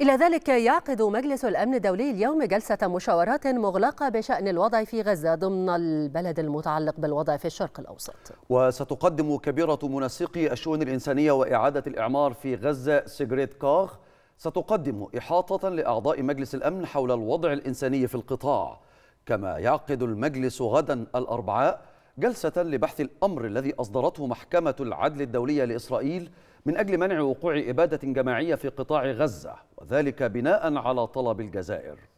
إلى ذلك يعقد مجلس الأمن الدولي اليوم جلسة مشاورات مغلقة بشأن الوضع في غزة ضمن البلد المتعلق بالوضع في الشرق الأوسط وستقدم كبيرة منسقي الشؤون الإنسانية وإعادة الإعمار في غزة سيغريت كاغ ستقدم إحاطة لأعضاء مجلس الأمن حول الوضع الإنساني في القطاع كما يعقد المجلس غدا الأربعاء جلسة لبحث الأمر الذي أصدرته محكمة العدل الدولية لإسرائيل من أجل منع وقوع إبادة جماعية في قطاع غزة وذلك بناء على طلب الجزائر